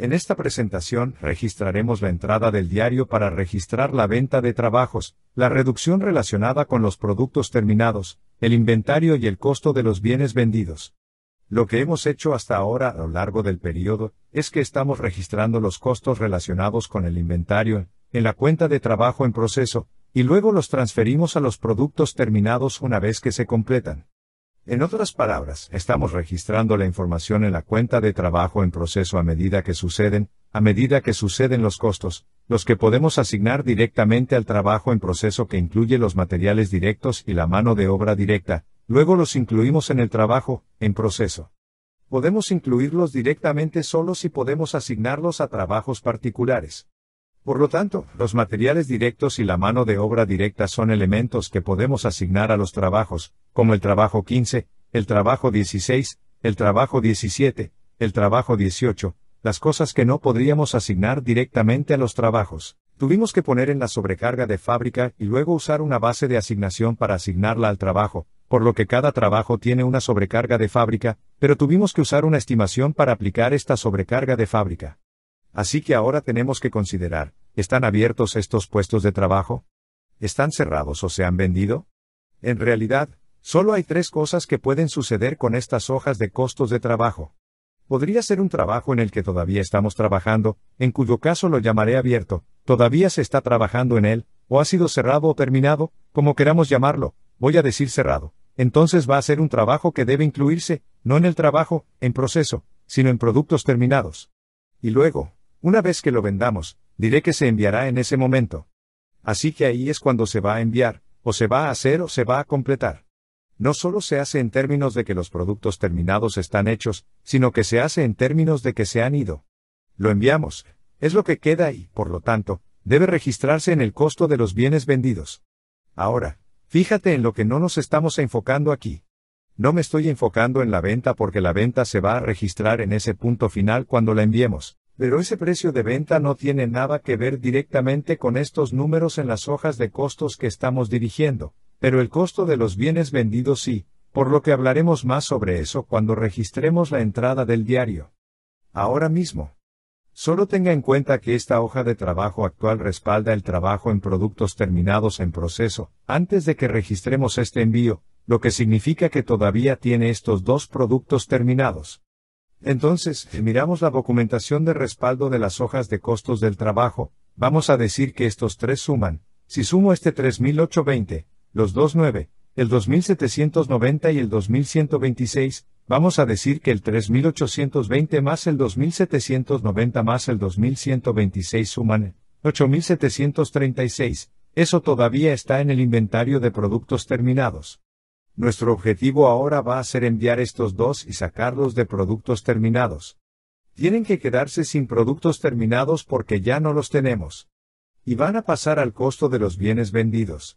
En esta presentación registraremos la entrada del diario para registrar la venta de trabajos, la reducción relacionada con los productos terminados, el inventario y el costo de los bienes vendidos. Lo que hemos hecho hasta ahora a lo largo del periodo es que estamos registrando los costos relacionados con el inventario en la cuenta de trabajo en proceso, y luego los transferimos a los productos terminados una vez que se completan. En otras palabras, estamos registrando la información en la cuenta de trabajo en proceso a medida que suceden, a medida que suceden los costos, los que podemos asignar directamente al trabajo en proceso que incluye los materiales directos y la mano de obra directa, luego los incluimos en el trabajo, en proceso. Podemos incluirlos directamente solos y podemos asignarlos a trabajos particulares. Por lo tanto, los materiales directos y la mano de obra directa son elementos que podemos asignar a los trabajos, como el trabajo 15, el trabajo 16, el trabajo 17, el trabajo 18, las cosas que no podríamos asignar directamente a los trabajos. Tuvimos que poner en la sobrecarga de fábrica y luego usar una base de asignación para asignarla al trabajo, por lo que cada trabajo tiene una sobrecarga de fábrica, pero tuvimos que usar una estimación para aplicar esta sobrecarga de fábrica. Así que ahora tenemos que considerar, ¿están abiertos estos puestos de trabajo? ¿Están cerrados o se han vendido? En realidad, solo hay tres cosas que pueden suceder con estas hojas de costos de trabajo. Podría ser un trabajo en el que todavía estamos trabajando, en cuyo caso lo llamaré abierto, todavía se está trabajando en él, o ha sido cerrado o terminado, como queramos llamarlo, voy a decir cerrado. Entonces va a ser un trabajo que debe incluirse, no en el trabajo, en proceso, sino en productos terminados. Y luego, una vez que lo vendamos, diré que se enviará en ese momento. Así que ahí es cuando se va a enviar, o se va a hacer o se va a completar. No solo se hace en términos de que los productos terminados están hechos, sino que se hace en términos de que se han ido. Lo enviamos, es lo que queda y, por lo tanto, debe registrarse en el costo de los bienes vendidos. Ahora, fíjate en lo que no nos estamos enfocando aquí. No me estoy enfocando en la venta porque la venta se va a registrar en ese punto final cuando la enviemos. Pero ese precio de venta no tiene nada que ver directamente con estos números en las hojas de costos que estamos dirigiendo, pero el costo de los bienes vendidos sí, por lo que hablaremos más sobre eso cuando registremos la entrada del diario. Ahora mismo. Solo tenga en cuenta que esta hoja de trabajo actual respalda el trabajo en productos terminados en proceso, antes de que registremos este envío, lo que significa que todavía tiene estos dos productos terminados. Entonces, si miramos la documentación de respaldo de las hojas de costos del trabajo, vamos a decir que estos tres suman, si sumo este 3820, los 29, el 2790 y el 2126, vamos a decir que el 3820 más el 2790 más el 2126 suman 8736, eso todavía está en el inventario de productos terminados. Nuestro objetivo ahora va a ser enviar estos dos y sacarlos de productos terminados. Tienen que quedarse sin productos terminados porque ya no los tenemos. Y van a pasar al costo de los bienes vendidos.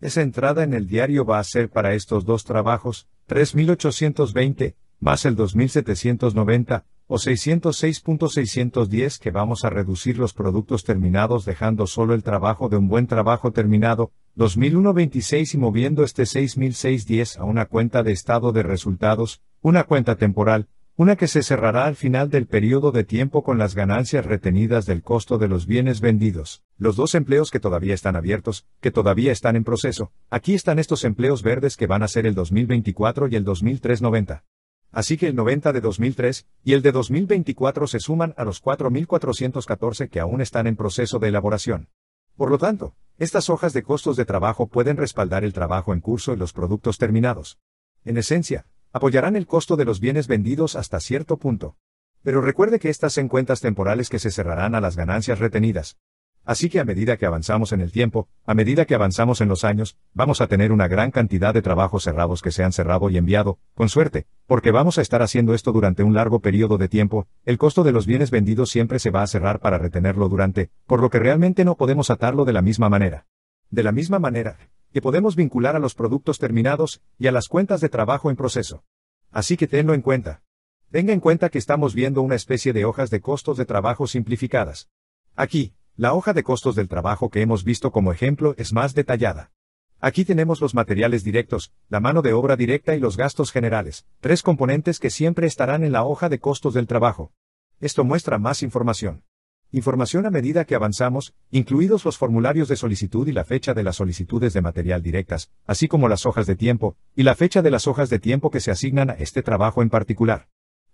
Esa entrada en el diario va a ser para estos dos trabajos, 3.820, más el 2.790, o 606.610 que vamos a reducir los productos terminados dejando solo el trabajo de un buen trabajo terminado, 2001-26 y moviendo este 6610 a una cuenta de estado de resultados, una cuenta temporal, una que se cerrará al final del periodo de tiempo con las ganancias retenidas del costo de los bienes vendidos. Los dos empleos que todavía están abiertos, que todavía están en proceso, aquí están estos empleos verdes que van a ser el 2024 y el 2390 así que el 90 de 2003 y el de 2024 se suman a los 4.414 que aún están en proceso de elaboración. Por lo tanto, estas hojas de costos de trabajo pueden respaldar el trabajo en curso y los productos terminados. En esencia, apoyarán el costo de los bienes vendidos hasta cierto punto. Pero recuerde que estas son cuentas temporales que se cerrarán a las ganancias retenidas. Así que a medida que avanzamos en el tiempo, a medida que avanzamos en los años, vamos a tener una gran cantidad de trabajos cerrados que se han cerrado y enviado, con suerte, porque vamos a estar haciendo esto durante un largo periodo de tiempo, el costo de los bienes vendidos siempre se va a cerrar para retenerlo durante, por lo que realmente no podemos atarlo de la misma manera. De la misma manera, que podemos vincular a los productos terminados y a las cuentas de trabajo en proceso. Así que tenlo en cuenta. Tenga en cuenta que estamos viendo una especie de hojas de costos de trabajo simplificadas. Aquí, la hoja de costos del trabajo que hemos visto como ejemplo es más detallada. Aquí tenemos los materiales directos, la mano de obra directa y los gastos generales, tres componentes que siempre estarán en la hoja de costos del trabajo. Esto muestra más información. Información a medida que avanzamos, incluidos los formularios de solicitud y la fecha de las solicitudes de material directas, así como las hojas de tiempo, y la fecha de las hojas de tiempo que se asignan a este trabajo en particular.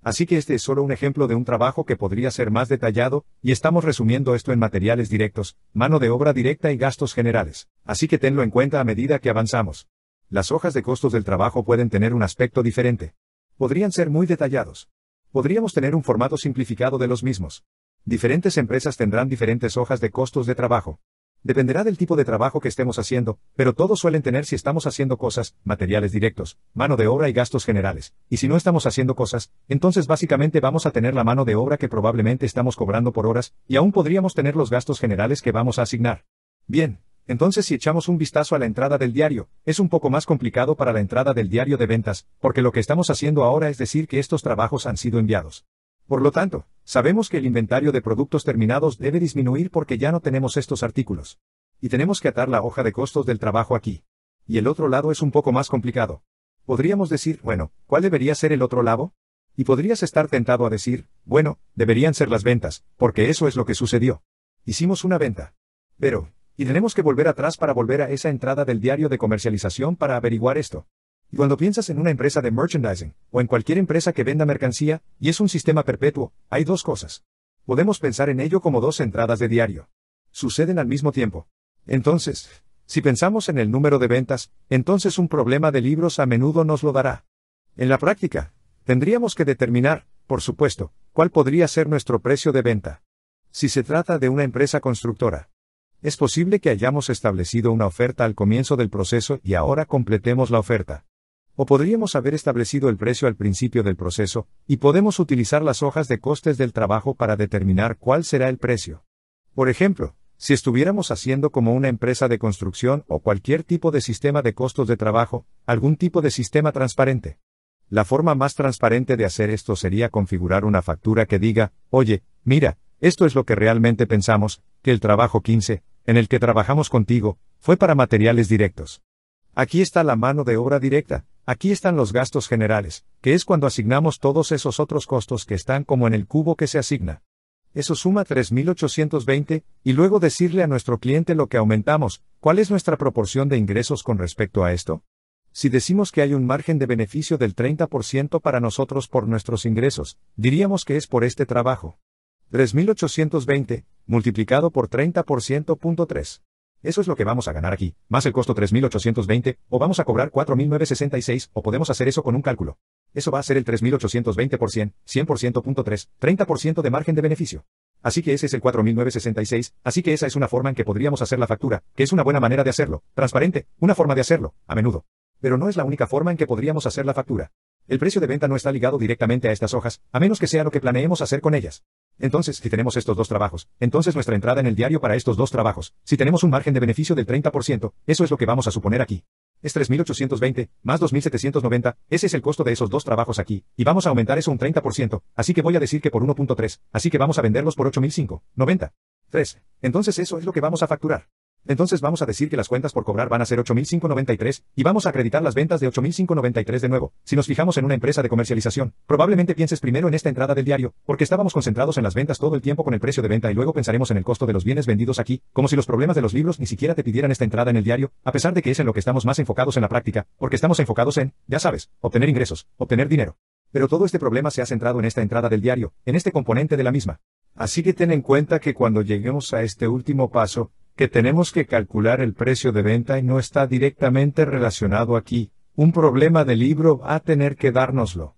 Así que este es solo un ejemplo de un trabajo que podría ser más detallado, y estamos resumiendo esto en materiales directos, mano de obra directa y gastos generales. Así que tenlo en cuenta a medida que avanzamos. Las hojas de costos del trabajo pueden tener un aspecto diferente. Podrían ser muy detallados. Podríamos tener un formato simplificado de los mismos. Diferentes empresas tendrán diferentes hojas de costos de trabajo. Dependerá del tipo de trabajo que estemos haciendo, pero todos suelen tener si estamos haciendo cosas, materiales directos, mano de obra y gastos generales. Y si no estamos haciendo cosas, entonces básicamente vamos a tener la mano de obra que probablemente estamos cobrando por horas, y aún podríamos tener los gastos generales que vamos a asignar. Bien, entonces si echamos un vistazo a la entrada del diario, es un poco más complicado para la entrada del diario de ventas, porque lo que estamos haciendo ahora es decir que estos trabajos han sido enviados. Por lo tanto, sabemos que el inventario de productos terminados debe disminuir porque ya no tenemos estos artículos. Y tenemos que atar la hoja de costos del trabajo aquí. Y el otro lado es un poco más complicado. Podríamos decir, bueno, ¿cuál debería ser el otro lado? Y podrías estar tentado a decir, bueno, deberían ser las ventas, porque eso es lo que sucedió. Hicimos una venta. Pero, y tenemos que volver atrás para volver a esa entrada del diario de comercialización para averiguar esto. Y cuando piensas en una empresa de merchandising, o en cualquier empresa que venda mercancía, y es un sistema perpetuo, hay dos cosas. Podemos pensar en ello como dos entradas de diario. Suceden al mismo tiempo. Entonces, si pensamos en el número de ventas, entonces un problema de libros a menudo nos lo dará. En la práctica, tendríamos que determinar, por supuesto, cuál podría ser nuestro precio de venta. Si se trata de una empresa constructora, es posible que hayamos establecido una oferta al comienzo del proceso y ahora completemos la oferta o podríamos haber establecido el precio al principio del proceso, y podemos utilizar las hojas de costes del trabajo para determinar cuál será el precio. Por ejemplo, si estuviéramos haciendo como una empresa de construcción o cualquier tipo de sistema de costos de trabajo, algún tipo de sistema transparente. La forma más transparente de hacer esto sería configurar una factura que diga, oye, mira, esto es lo que realmente pensamos, que el trabajo 15, en el que trabajamos contigo, fue para materiales directos. Aquí está la mano de obra directa, Aquí están los gastos generales, que es cuando asignamos todos esos otros costos que están como en el cubo que se asigna. Eso suma 3.820, y luego decirle a nuestro cliente lo que aumentamos, cuál es nuestra proporción de ingresos con respecto a esto. Si decimos que hay un margen de beneficio del 30% para nosotros por nuestros ingresos, diríamos que es por este trabajo. 3.820, multiplicado por 30%.3. Eso es lo que vamos a ganar aquí, más el costo 3.820, o vamos a cobrar 4.966, o podemos hacer eso con un cálculo. Eso va a ser el 3.820 por 100%.3, 30% de margen de beneficio. Así que ese es el 4966, así que esa es una forma en que podríamos hacer la factura, que es una buena manera de hacerlo, transparente, una forma de hacerlo, a menudo. Pero no es la única forma en que podríamos hacer la factura. El precio de venta no está ligado directamente a estas hojas, a menos que sea lo que planeemos hacer con ellas. Entonces, si tenemos estos dos trabajos, entonces nuestra entrada en el diario para estos dos trabajos, si tenemos un margen de beneficio del 30%, eso es lo que vamos a suponer aquí. Es 3.820, más 2.790, ese es el costo de esos dos trabajos aquí, y vamos a aumentar eso un 30%, así que voy a decir que por 1.3, así que vamos a venderlos por 8.590. 3. Entonces eso es lo que vamos a facturar. Entonces vamos a decir que las cuentas por cobrar van a ser 8.593, y vamos a acreditar las ventas de 8.593 de nuevo. Si nos fijamos en una empresa de comercialización, probablemente pienses primero en esta entrada del diario, porque estábamos concentrados en las ventas todo el tiempo con el precio de venta y luego pensaremos en el costo de los bienes vendidos aquí, como si los problemas de los libros ni siquiera te pidieran esta entrada en el diario, a pesar de que es en lo que estamos más enfocados en la práctica, porque estamos enfocados en, ya sabes, obtener ingresos, obtener dinero. Pero todo este problema se ha centrado en esta entrada del diario, en este componente de la misma. Así que ten en cuenta que cuando lleguemos a este último paso, que tenemos que calcular el precio de venta y no está directamente relacionado aquí, un problema de libro va a tener que dárnoslo.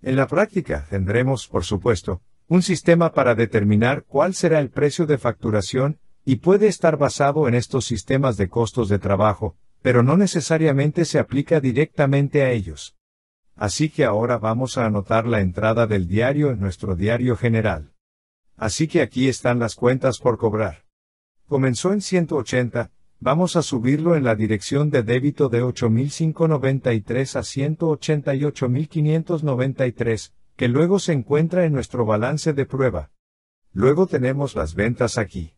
En la práctica tendremos, por supuesto, un sistema para determinar cuál será el precio de facturación, y puede estar basado en estos sistemas de costos de trabajo, pero no necesariamente se aplica directamente a ellos. Así que ahora vamos a anotar la entrada del diario en nuestro diario general. Así que aquí están las cuentas por cobrar. Comenzó en 180, vamos a subirlo en la dirección de débito de 8.593 a 188.593, que luego se encuentra en nuestro balance de prueba. Luego tenemos las ventas aquí.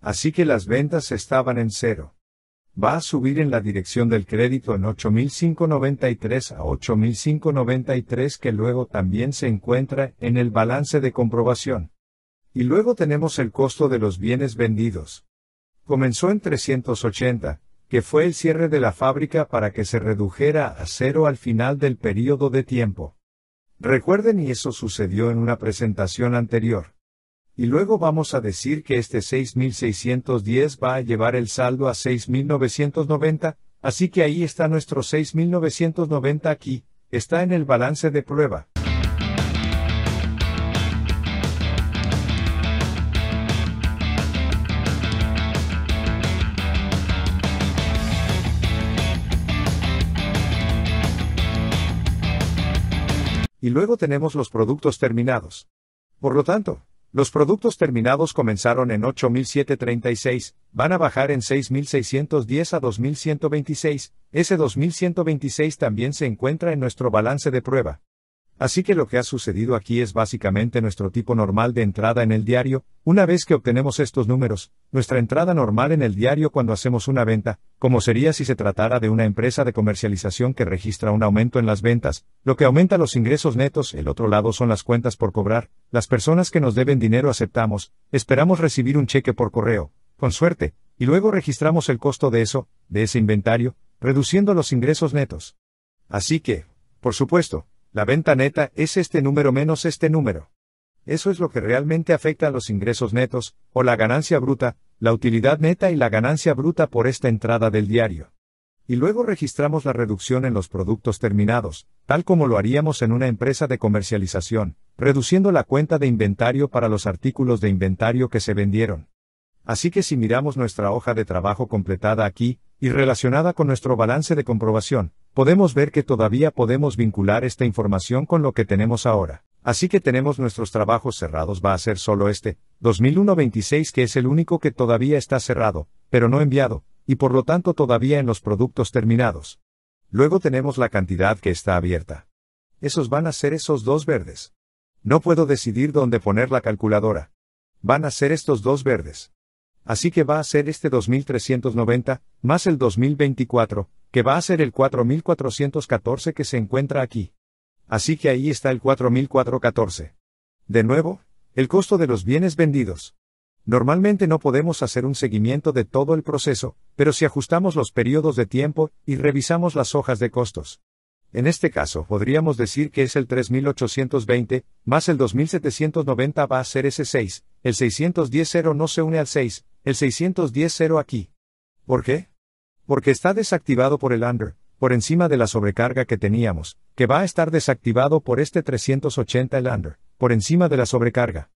Así que las ventas estaban en cero. Va a subir en la dirección del crédito en 8.593 a 8.593 que luego también se encuentra en el balance de comprobación. Y luego tenemos el costo de los bienes vendidos. Comenzó en 380, que fue el cierre de la fábrica para que se redujera a cero al final del período de tiempo. Recuerden y eso sucedió en una presentación anterior. Y luego vamos a decir que este 6610 va a llevar el saldo a 6990, así que ahí está nuestro 6990 aquí, está en el balance de prueba. luego tenemos los productos terminados. Por lo tanto, los productos terminados comenzaron en 8.736, van a bajar en 6.610 a 2.126, ese 2.126 también se encuentra en nuestro balance de prueba. Así que lo que ha sucedido aquí es básicamente nuestro tipo normal de entrada en el diario, una vez que obtenemos estos números, nuestra entrada normal en el diario cuando hacemos una venta, como sería si se tratara de una empresa de comercialización que registra un aumento en las ventas, lo que aumenta los ingresos netos, el otro lado son las cuentas por cobrar, las personas que nos deben dinero aceptamos, esperamos recibir un cheque por correo, con suerte, y luego registramos el costo de eso, de ese inventario, reduciendo los ingresos netos. Así que, por supuesto, la venta neta es este número menos este número. Eso es lo que realmente afecta a los ingresos netos, o la ganancia bruta, la utilidad neta y la ganancia bruta por esta entrada del diario. Y luego registramos la reducción en los productos terminados, tal como lo haríamos en una empresa de comercialización, reduciendo la cuenta de inventario para los artículos de inventario que se vendieron. Así que si miramos nuestra hoja de trabajo completada aquí, y relacionada con nuestro balance de comprobación, podemos ver que todavía podemos vincular esta información con lo que tenemos ahora. Así que tenemos nuestros trabajos cerrados va a ser solo este, 2,126 que es el único que todavía está cerrado, pero no enviado, y por lo tanto todavía en los productos terminados. Luego tenemos la cantidad que está abierta. Esos van a ser esos dos verdes. No puedo decidir dónde poner la calculadora. Van a ser estos dos verdes. Así que va a ser este 2390, más el 2024, que va a ser el 4414 que se encuentra aquí. Así que ahí está el 4414. De nuevo, el costo de los bienes vendidos. Normalmente no podemos hacer un seguimiento de todo el proceso, pero si ajustamos los periodos de tiempo y revisamos las hojas de costos. En este caso, podríamos decir que es el 3820, más el 2790 va a ser ese 6, el 610 no se une al 6, el 610 aquí. ¿Por qué? porque está desactivado por el under, por encima de la sobrecarga que teníamos, que va a estar desactivado por este 380 el under, por encima de la sobrecarga.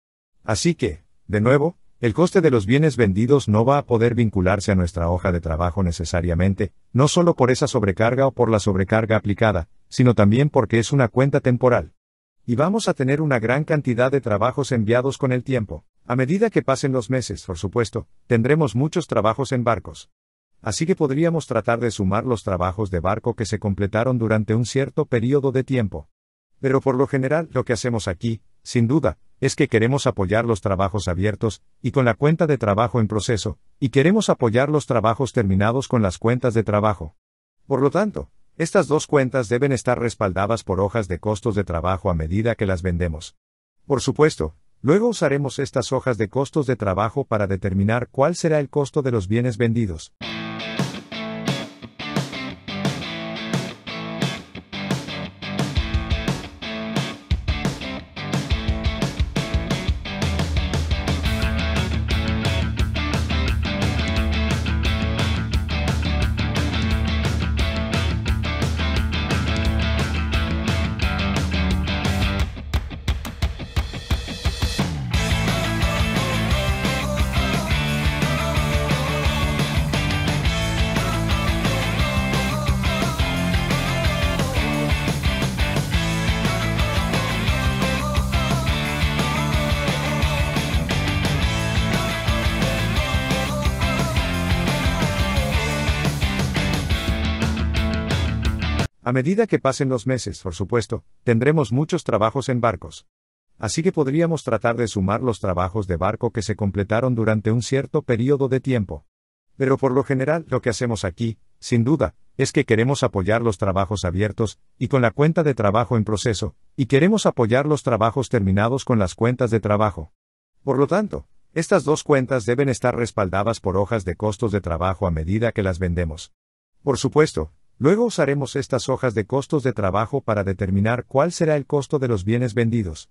Así que, de nuevo, el coste de los bienes vendidos no va a poder vincularse a nuestra hoja de trabajo necesariamente, no solo por esa sobrecarga o por la sobrecarga aplicada, sino también porque es una cuenta temporal. Y vamos a tener una gran cantidad de trabajos enviados con el tiempo. A medida que pasen los meses, por supuesto, tendremos muchos trabajos en barcos. Así que podríamos tratar de sumar los trabajos de barco que se completaron durante un cierto periodo de tiempo. Pero por lo general lo que hacemos aquí, sin duda, es que queremos apoyar los trabajos abiertos, y con la cuenta de trabajo en proceso, y queremos apoyar los trabajos terminados con las cuentas de trabajo. Por lo tanto, estas dos cuentas deben estar respaldadas por hojas de costos de trabajo a medida que las vendemos. Por supuesto, luego usaremos estas hojas de costos de trabajo para determinar cuál será el costo de los bienes vendidos. Bye. A medida que pasen los meses, por supuesto, tendremos muchos trabajos en barcos. Así que podríamos tratar de sumar los trabajos de barco que se completaron durante un cierto periodo de tiempo. Pero por lo general lo que hacemos aquí, sin duda, es que queremos apoyar los trabajos abiertos, y con la cuenta de trabajo en proceso, y queremos apoyar los trabajos terminados con las cuentas de trabajo. Por lo tanto, estas dos cuentas deben estar respaldadas por hojas de costos de trabajo a medida que las vendemos. Por supuesto, Luego usaremos estas hojas de costos de trabajo para determinar cuál será el costo de los bienes vendidos.